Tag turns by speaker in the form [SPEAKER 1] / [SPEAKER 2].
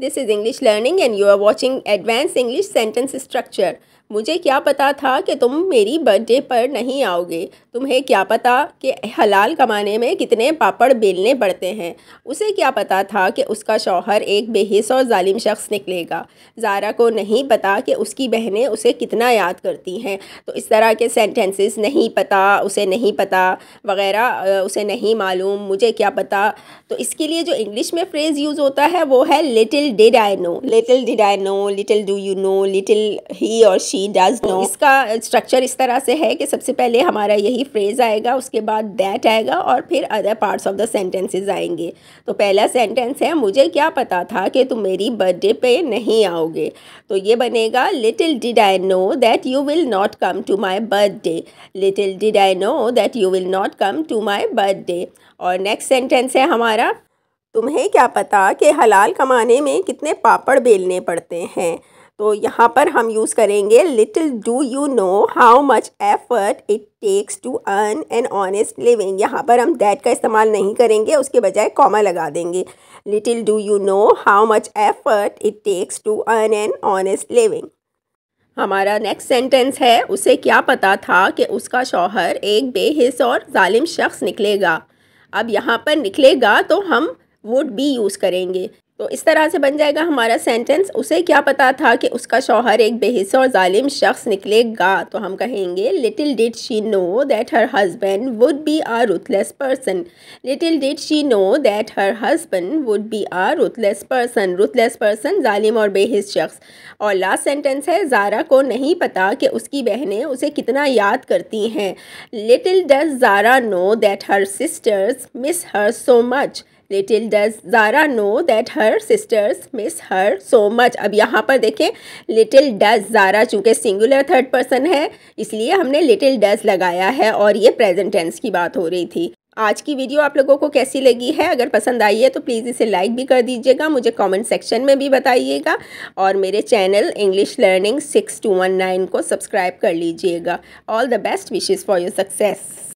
[SPEAKER 1] This is English Learning and you are watching Advanced English Sentence Structure. मुझे क्या पता था कि तुम मेरी बर्थडे पर नहीं आओगे तुम्हें क्या पता कि हलाल कमाने में कितने पापड़ बेलने पड़ते हैं उसे क्या पता था कि उसका शौहर एक बेहिस और जालिम शख्स निकलेगा जारा को नहीं पता कि उसकी बहनें उसे कितना याद करती हैं तो इस तरह के सेंटेंसेस नहीं पता उसे नहीं पता वगैरह उसे नहीं मालूम मुझे क्या पता तो इसके लिए जो इंग्लिश में फ्रेज़ यूज़ होता है वो है little did I know little did I know little do you know little he और शी शी डज नो इसका स्ट्रक्चर इस तरह से है कि सबसे पहले हमारा यही फ्रेज़ आएगा उसके बाद दैट आएगा और फिर other parts of the sentences आएंगे तो पहला सेंटेंस है मुझे क्या पता था कि तुम मेरी बर्थडे पे नहीं आओगे तो ये बनेगा little did I know that you will not come to my birthday little did I know that you will not come to my birthday और नेक्स्ट सेंटेंस है हमारा तुम्हें क्या पता कि हलाल कमाने में कितने पापड़ बेलने पड़ते हैं तो यहाँ पर हम यूज़ करेंगे little do you know how much effort it takes to earn an honest living यहाँ पर हम डैट का इस्तेमाल नहीं करेंगे उसके बजाय कॉमा लगा देंगे little do you know how much effort it takes to earn an honest living हमारा नेक्स्ट सेंटेंस है उसे क्या पता था कि उसका शौहर एक बेहिस और जालिम शख्स निकलेगा अब यहाँ पर निकलेगा तो हम वुड बी यूज़ करेंगे तो इस तरह से बन जाएगा हमारा सेंटेंस उसे क्या पता था कि उसका शौहर एक बेहिस और ालिम शख्स निकलेगा तो हम कहेंगे little did she know that her husband would be a ruthless person little did she know that her husband would be a ruthless person ruthless person ालिम और बेहिस शख्स और लास्ट सेंटेंस है ज़ारा को नहीं पता कि उसकी बहनें उसे कितना याद करती हैं little does Zara know that her sisters miss her so much little does Zara know that her sisters miss her so much अब यहाँ पर देखें लिटिल डज ज़ारा चूँकि सिंगुलर थर्ड पर्सन है इसलिए हमने लिटिल डज लगाया है और ये प्रेजेंट टेंस की बात हो रही थी आज की वीडियो आप लोगों को कैसी लगी है अगर पसंद आई है तो प्लीज़ इसे लाइक भी कर दीजिएगा मुझे कमेंट सेक्शन में भी बताइएगा और मेरे channel English learning six two one nine को सब्सक्राइब कर लीजिएगा all the best wishes for your success